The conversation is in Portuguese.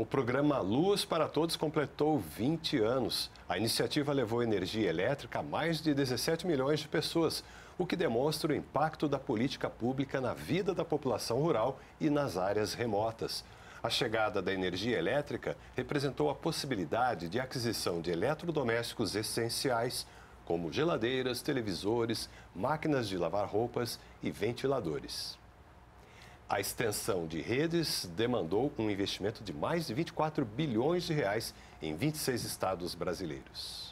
O programa Luz para Todos completou 20 anos. A iniciativa levou energia elétrica a mais de 17 milhões de pessoas, o que demonstra o impacto da política pública na vida da população rural e nas áreas remotas. A chegada da energia elétrica representou a possibilidade de aquisição de eletrodomésticos essenciais, como geladeiras, televisores, máquinas de lavar roupas e ventiladores. A extensão de redes demandou um investimento de mais de 24 bilhões de reais em 26 estados brasileiros.